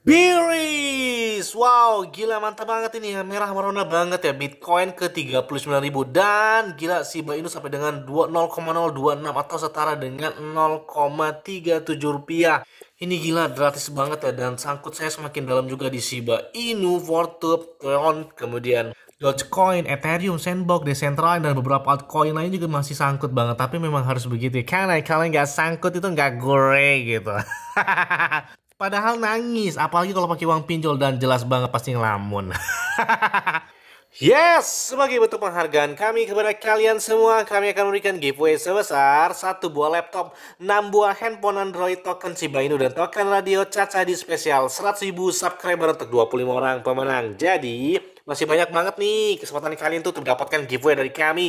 Biris, wow gila mantap banget ini ya merah merona banget ya Bitcoin ke 39.000 dan gila Shiba Inu sampai dengan 0,026 atau setara dengan 0,37 rupiah ini gila gratis banget ya dan sangkut saya semakin dalam juga di Shiba Inu, Fortup, Tron, kemudian Dogecoin, Ethereum, Sandbox, Decentraland, dan beberapa altcoin lainnya juga masih sangkut banget. Tapi memang harus begitu ya. Karena kalian nggak sangkut itu nggak gore gitu. Padahal nangis, apalagi kalau pakai uang pinjol dan jelas banget pasti ngelamun. Yes! Sebagai bentuk penghargaan kami kepada kalian semua, kami akan memberikan giveaway sebesar satu buah laptop, 6 buah handphone Android token Shiba Inu dan token radio Caca di spesial 100.000 subscriber untuk 25 orang pemenang. Jadi, masih banyak banget nih kesempatan kalian tuh untuk mendapatkan giveaway dari kami.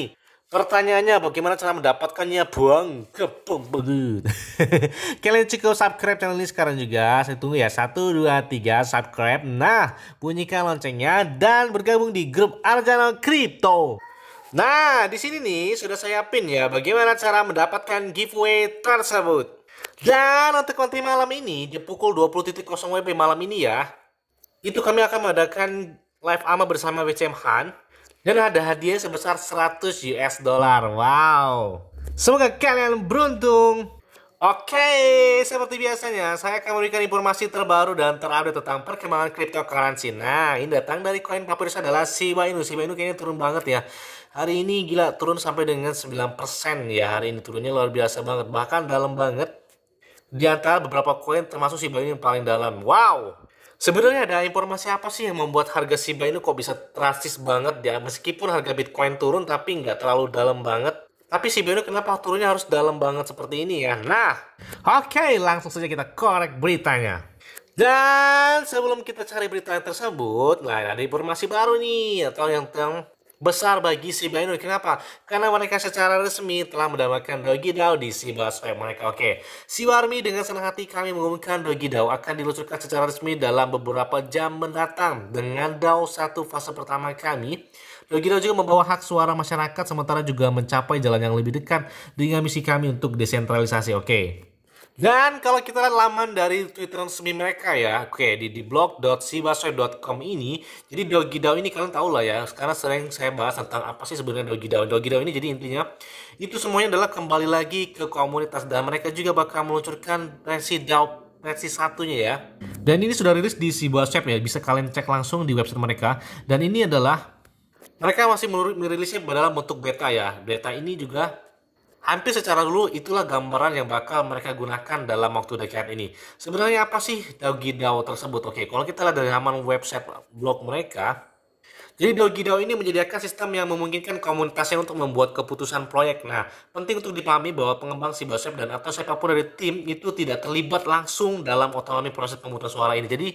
Pertanyaannya bagaimana cara mendapatkannya buang Kepung begitu. Kalian cukup subscribe channel ini sekarang juga. Saya tunggu ya. satu dua tiga subscribe. Nah bunyikan loncengnya dan bergabung di grup Arjano Crypto. Nah di sini nih sudah saya pin ya bagaimana cara mendapatkan giveaway tersebut. Dan untuk konten malam ini di pukul 20.00 WIB malam ini ya. Itu kami akan mengadakan live ama bersama WCM Han dan ada hadiah sebesar 100 US dollar. Wow. Semoga kalian beruntung. Oke, seperti biasanya saya akan memberikan informasi terbaru dan terupdate tentang perkembangan cryptocurrency. Nah, ini datang dari koin favorit adalah Shiba Inu. Shiba Inu kayaknya turun banget ya. Hari ini gila turun sampai dengan 9% ya. Hari ini turunnya luar biasa banget. Bahkan dalam banget di antara beberapa koin termasuk Shiba Inu yang paling dalam. Wow. Sebenarnya ada informasi apa sih yang membuat harga Shiba ini kok bisa drastis banget ya? Meskipun harga Bitcoin turun tapi nggak terlalu dalam banget. Tapi Shiba Inu kenapa turunnya harus dalam banget seperti ini ya? Nah, oke okay, langsung saja kita korek beritanya. Dan sebelum kita cari berita yang tersebut, nah ada informasi baru nih atau yang, yang besar bagi Shiba Inu. Kenapa? Karena mereka secara resmi telah mendapatkan Dogi Dao di Shiba Swap mereka. Oke, Shiba Army dengan senang hati kami mengumumkan Dogi Dao akan diluncurkan secara resmi dalam beberapa jam mendatang dengan Dao satu fase pertama kami. Dogi Dao juga membawa hak suara masyarakat sementara juga mencapai jalan yang lebih dekat dengan misi kami untuk desentralisasi. Oke. Dan kalau kita lihat laman dari Twitter resmi mereka ya, oke okay, di, di blog.sibasoy.com ini, jadi Doggy dao ini kalian tahu lah ya, karena sering saya bahas tentang apa sih sebenarnya Doggy dao. Doggy dao ini jadi intinya itu semuanya adalah kembali lagi ke komunitas dan mereka juga bakal meluncurkan versi DAO versi satunya ya. Dan ini sudah rilis di Sibasoy ya, bisa kalian cek langsung di website mereka. Dan ini adalah mereka masih merilisnya dalam bentuk beta ya. Beta ini juga hampir secara dulu itulah gambaran yang bakal mereka gunakan dalam waktu dekat ini. Sebenarnya apa sih DAO tersebut? Oke, kalau kita lihat dari halaman website blog mereka, jadi DAO ini menyediakan sistem yang memungkinkan komunitasnya untuk membuat keputusan proyek. Nah, penting untuk dipahami bahwa pengembang Sibasep dan atau siapapun dari tim itu tidak terlibat langsung dalam otonomi proses pemutusan suara ini. Jadi,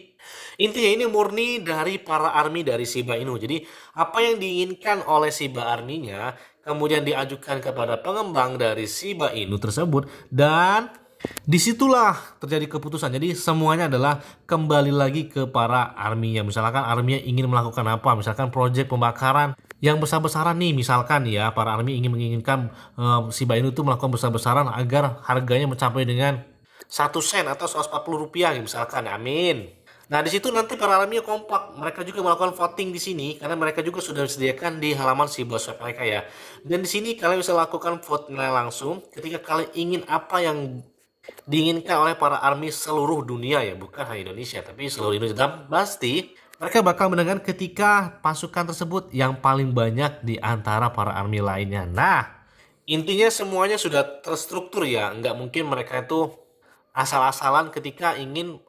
intinya ini murni dari para army dari Siba Inu. Jadi, apa yang diinginkan oleh Army-nya kemudian diajukan kepada pengembang dari Shiba Inu tersebut dan disitulah terjadi keputusan jadi semuanya adalah kembali lagi ke para arminya misalkan arminya ingin melakukan apa misalkan proyek pembakaran yang besar-besaran nih misalkan ya para army ingin menginginkan um, Shiba Inu itu melakukan besar-besaran agar harganya mencapai dengan satu sen atau 140 rupiah misalkan amin Nah, di situ nanti para alumni kompak. Mereka juga melakukan voting di sini karena mereka juga sudah disediakan di halaman si web mereka ya. Dan di sini kalian bisa lakukan vote nilai langsung ketika kalian ingin apa yang diinginkan oleh para army seluruh dunia ya, bukan hanya Indonesia, tapi seluruh Indonesia. Dan pasti mereka bakal mendengar ketika pasukan tersebut yang paling banyak di antara para army lainnya. Nah, intinya semuanya sudah terstruktur ya. Nggak mungkin mereka itu asal-asalan ketika ingin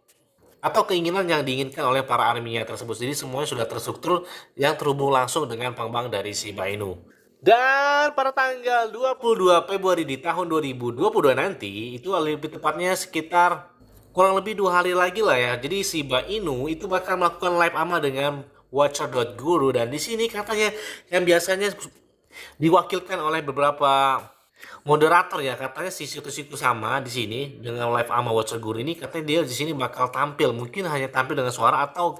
atau keinginan yang diinginkan oleh para arminya tersebut. Jadi semuanya sudah terstruktur yang terhubung langsung dengan pengembang dari Shiba Inu. Dan pada tanggal 22 Februari di tahun 2022 nanti, itu lebih tepatnya sekitar kurang lebih dua hari lagi lah ya. Jadi Shiba Inu itu bakal melakukan live ama dengan Watcher.guru dan di sini katanya yang biasanya diwakilkan oleh beberapa moderator ya katanya si situs itu sama di sini dengan live ama Watcher Guru ini katanya dia di sini bakal tampil mungkin hanya tampil dengan suara atau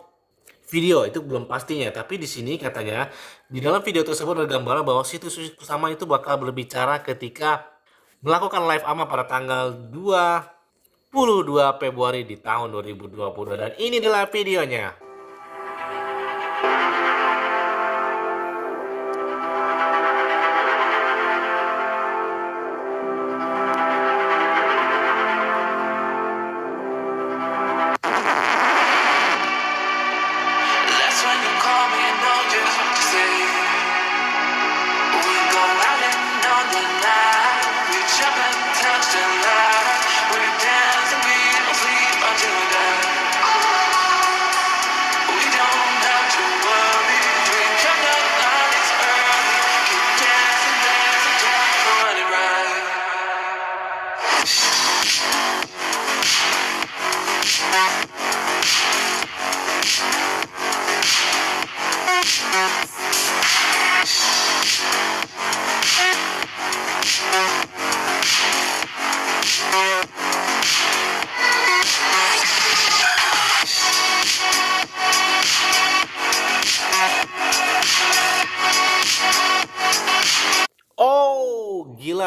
video itu belum pastinya tapi di sini katanya di dalam video tersebut ada gambaran bahwa situs sama itu bakal berbicara ketika melakukan live ama pada tanggal 22 Februari di tahun 2022 dan ini adalah videonya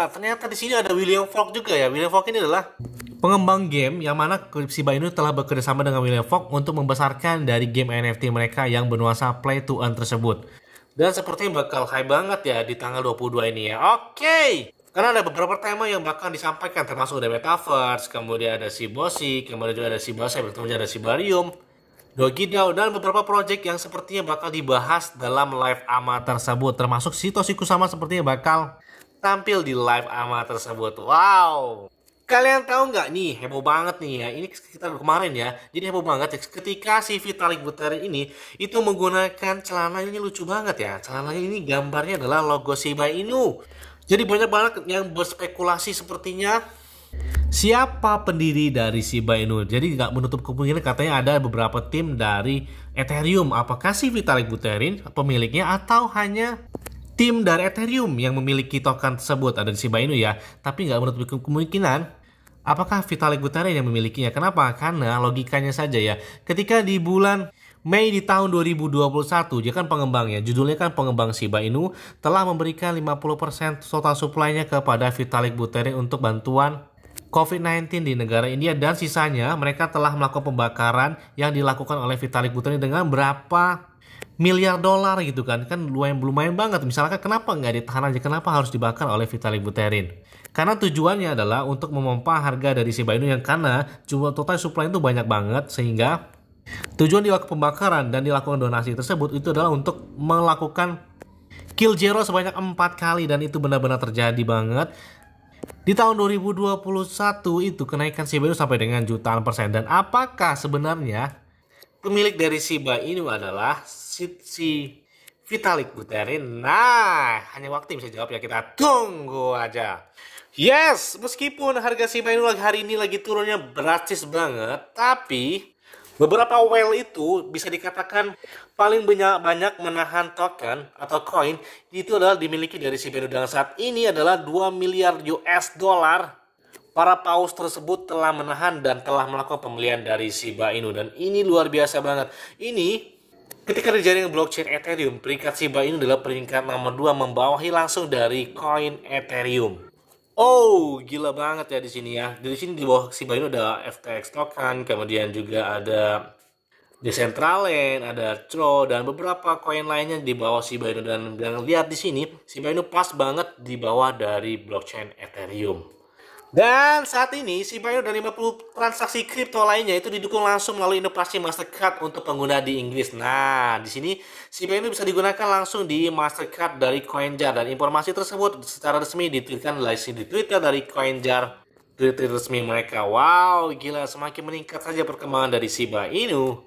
Nah, ternyata di sini ada William Falk juga ya. William Falk ini adalah pengembang game yang mana Shiba Inu telah bekerja sama dengan William Fox untuk membesarkan dari game NFT mereka yang bernuansa play to earn tersebut. Dan sepertinya bakal high banget ya di tanggal 22 ini ya. Oke. Okay. Karena ada beberapa tema yang bakal disampaikan termasuk ada metaverse, kemudian ada Sibosi, kemudian juga ada Sibasa, juga ada Doggy Dao, dan beberapa project yang sepertinya bakal dibahas dalam live ama tersebut termasuk Sitosiku sama sepertinya bakal tampil di live ama tersebut. Wow. Kalian tahu nggak nih, heboh banget nih ya. Ini sekitar kemarin ya. Jadi heboh banget ya. ketika si Vitalik Buterin ini itu menggunakan celana ini lucu banget ya. Celananya ini gambarnya adalah logo Shiba Inu. Jadi banyak banget yang berspekulasi sepertinya Siapa pendiri dari Shiba Inu? Jadi nggak menutup kemungkinan katanya ada beberapa tim dari Ethereum. Apakah si Vitalik Buterin pemiliknya atau hanya tim dari Ethereum yang memiliki token tersebut ada di Shiba Inu ya. Tapi nggak menutup kemungkinan apakah Vitalik Buterin yang memilikinya. Kenapa? Karena logikanya saja ya. Ketika di bulan Mei di tahun 2021, dia kan pengembangnya, judulnya kan pengembang Shiba Inu, telah memberikan 50% total supply-nya kepada Vitalik Buterin untuk bantuan COVID-19 di negara India dan sisanya mereka telah melakukan pembakaran yang dilakukan oleh Vitalik Buterin dengan berapa miliar dolar gitu kan kan lumayan lumayan banget misalkan kenapa nggak ditahan aja kenapa harus dibakar oleh Vitalik Buterin karena tujuannya adalah untuk memompa harga dari Shiba Inu yang karena jumlah total supply itu banyak banget sehingga tujuan dilakukan pembakaran dan dilakukan donasi tersebut itu adalah untuk melakukan kill zero sebanyak empat kali dan itu benar-benar terjadi banget di tahun 2021 itu kenaikan Shiba Inu sampai dengan jutaan persen dan apakah sebenarnya pemilik dari Shiba Inu adalah si, si Vitalik Buterin. Nah, hanya waktu bisa jawab ya kita tunggu aja. Yes, meskipun harga Shiba Inu hari ini lagi turunnya drastis banget, tapi beberapa whale itu bisa dikatakan paling banyak banyak menahan token atau koin itu adalah dimiliki dari Shiba Inu dan saat ini adalah 2 miliar US dollar para paus tersebut telah menahan dan telah melakukan pembelian dari Shiba Inu dan ini luar biasa banget. Ini Ketika di jaringan blockchain Ethereum, peringkat Shiba Inu adalah peringkat nomor 2 membawahi langsung dari koin Ethereum. Oh, gila banget ya di sini ya. Di sini di bawah Shiba Inu ada FTX token, kemudian juga ada Decentraland, ada Tro dan beberapa koin lainnya di bawah Shiba Inu dan, dan lihat di sini Shiba Inu pas banget di bawah dari blockchain Ethereum. Dan saat ini, Shibayu dan 50 transaksi kripto lainnya itu didukung langsung melalui inovasi Mastercard untuk pengguna di Inggris. Nah, di sini Shibayu bisa digunakan langsung di Mastercard dari CoinJar dan informasi tersebut secara resmi ditweetkan di Twitter dari CoinJar Twitter resmi mereka. Wow, gila semakin meningkat saja perkembangan dari Shiba Inu.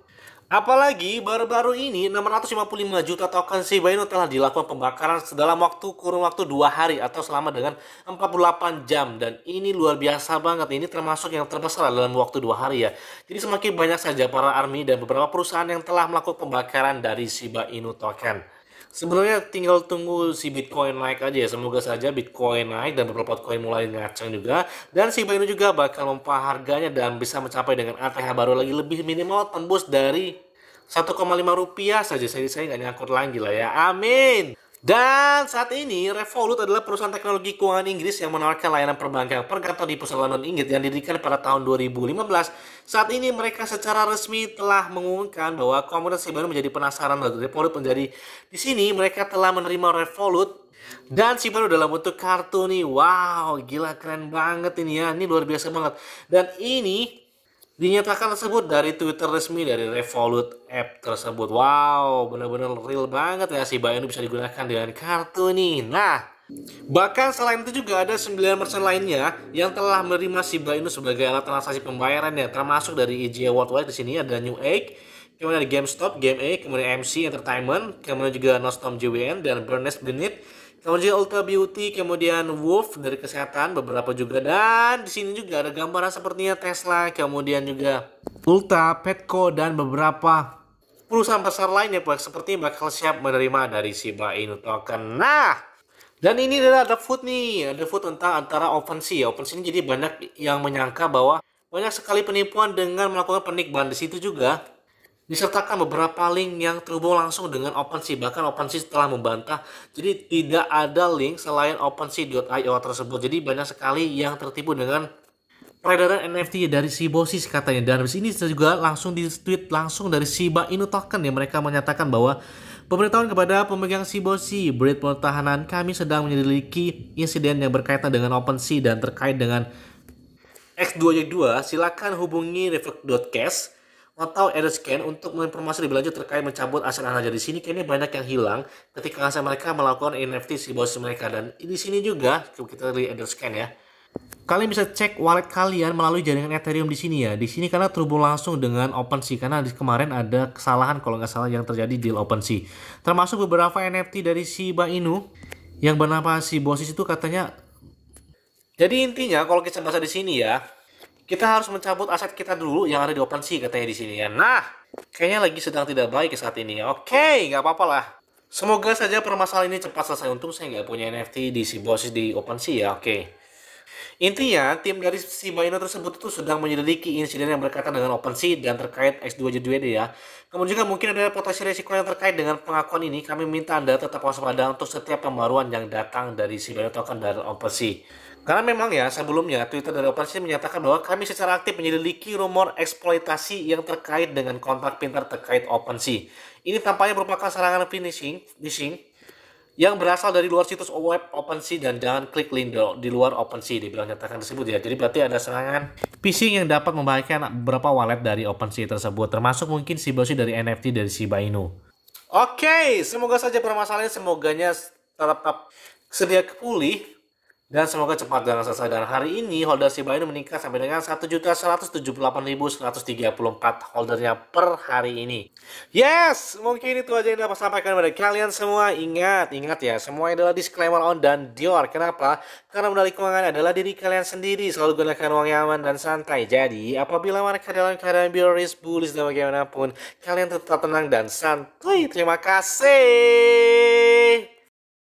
Apalagi baru-baru ini 655 juta token Shiba Inu telah dilakukan pembakaran dalam waktu kurun waktu dua hari atau selama dengan 48 jam dan ini luar biasa banget ini termasuk yang terbesar dalam waktu dua hari ya. Jadi semakin banyak saja para army dan beberapa perusahaan yang telah melakukan pembakaran dari Shiba Inu token. Sebenarnya tinggal tunggu si Bitcoin naik aja ya. Semoga saja Bitcoin naik dan beberapa koin mulai ngacang juga. Dan si Bitcoin juga bakal mempah harganya dan bisa mencapai dengan ATH baru lagi lebih minimal tembus dari 1,5 rupiah saja. Saya saya nggak nyangkut lagi lah ya. Amin. Dan saat ini Revolut adalah perusahaan teknologi keuangan Inggris yang menawarkan layanan perbankan perkantor di pusat London Inggris yang didirikan pada tahun 2015. Saat ini mereka secara resmi telah mengumumkan bahwa komunitas baru menjadi penasaran dari Revolut menjadi di sini mereka telah menerima Revolut dan si baru dalam bentuk kartu nih. Wow, gila keren banget ini ya. Ini luar biasa banget. Dan ini dinyatakan tersebut dari Twitter resmi dari Revolut app tersebut. Wow, benar-benar real banget ya si ini bisa digunakan dengan kartu nih. Nah, Bahkan selain itu juga ada 9 merchant lainnya yang telah menerima Shiba ini sebagai alat transaksi pembayaran ya, termasuk dari EJ Worldwide di sini ada New Egg, kemudian ada GameStop, GameA, kemudian MC Entertainment, kemudian juga Nostom JWN dan Bernes Benit Kemudian Ulta Beauty, kemudian Wolf dari kesehatan beberapa juga dan di sini juga ada gambaran sepertinya Tesla, kemudian juga Ulta, Petco dan beberapa perusahaan besar lainnya Pak seperti bakal siap menerima dari Shiba Inu token. Nah, dan ini adalah The food nih, The food tentang antara OpenSea. Ya. OpenSea ini jadi banyak yang menyangka bahwa banyak sekali penipuan dengan melakukan penikban di situ juga disertakan beberapa link yang terhubung langsung dengan OpenSea. Bahkan OpenSea telah membantah. Jadi tidak ada link selain OpenSea.io tersebut. Jadi banyak sekali yang tertipu dengan peredaran NFT dari Sibosis katanya dan habis ini juga langsung di tweet langsung dari Shiba Inu token yang mereka menyatakan bahwa pemberitahuan kepada pemegang Sibosi berit pertahanan kami sedang menyelidiki insiden yang berkaitan dengan OpenSea dan terkait dengan X2Y2 silakan hubungi reflect.cash atau scan untuk menginformasi lebih lanjut terkait mencabut aset Anda. Jadi di sini kayaknya banyak yang hilang ketika aset mereka melakukan NFT di bawah mereka dan di sini juga kita lihat dari scan ya. Kalian bisa cek wallet kalian melalui jaringan Ethereum di sini ya. Di sini karena terhubung langsung dengan OpenSea karena di kemarin ada kesalahan kalau nggak salah yang terjadi di OpenSea. Termasuk beberapa NFT dari Shiba Inu yang bernama si Bosis itu katanya. Jadi intinya kalau kita bahas di sini ya, kita harus mencabut aset kita dulu yang ada di OpenSea katanya di sini ya. Nah, kayaknya lagi sedang tidak baik ya saat ini. Ya. Oke, nggak apa-apa lah. Semoga saja permasalahan ini cepat selesai. Untung saya nggak punya NFT di Sibosis di OpenSea ya. Oke. Intinya, tim dari Shiba Inu tersebut itu sedang menyelidiki insiden yang berkaitan dengan OpenSea dan terkait x 2 j d ya. Namun juga mungkin ada potensi risiko yang terkait dengan pengakuan ini. Kami minta Anda tetap waspada untuk setiap pembaruan yang datang dari Shiba Inu Token dan OpenSea. Karena memang ya sebelumnya Twitter dari OpenSea menyatakan bahwa kami secara aktif menyelidiki rumor eksploitasi yang terkait dengan kontrak pintar terkait OpenSea. Ini tampaknya merupakan serangan finishing, phishing yang berasal dari luar situs web OpenSea dan jangan klik link di luar OpenSea dibilang nyatakan tersebut ya. Jadi berarti ada serangan phishing yang dapat membahayakan beberapa wallet dari OpenSea tersebut termasuk mungkin Shiboshi dari NFT dari Shiba Inu. Oke, okay, semoga saja permasalahan semoganya tetap sedia pulih dan semoga cepat dan selesai. Dan hari ini holder Shiba Inu meningkat sampai dengan 1.178.134 holdernya per hari ini. Yes, mungkin itu aja yang dapat sampaikan pada kalian semua. Ingat, ingat ya, semua adalah disclaimer on dan Dior. Kenapa? Karena modal keuangan adalah diri kalian sendiri. Selalu gunakan uang yang aman dan santai. Jadi, apabila mereka dalam keadaan bearish, bullish, dan bagaimanapun, kalian tetap tenang dan santai. Terima kasih.